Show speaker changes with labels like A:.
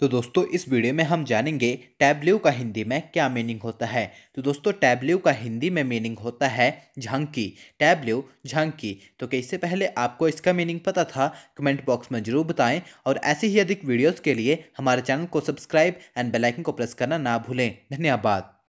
A: तो दोस्तों इस वीडियो में हम जानेंगे टैबल्यू का हिंदी में क्या मीनिंग होता है तो दोस्तों टैबल्यू का हिंदी में मीनिंग होता है झांकी टैबल्यू झांकी तो कैसे पहले आपको इसका मीनिंग पता था कमेंट बॉक्स में जरूर बताएं और ऐसे ही अधिक वीडियोज़ के लिए हमारे चैनल को सब्सक्राइब एंड बेलाइकन को प्रेस करना ना भूलें धन्यवाद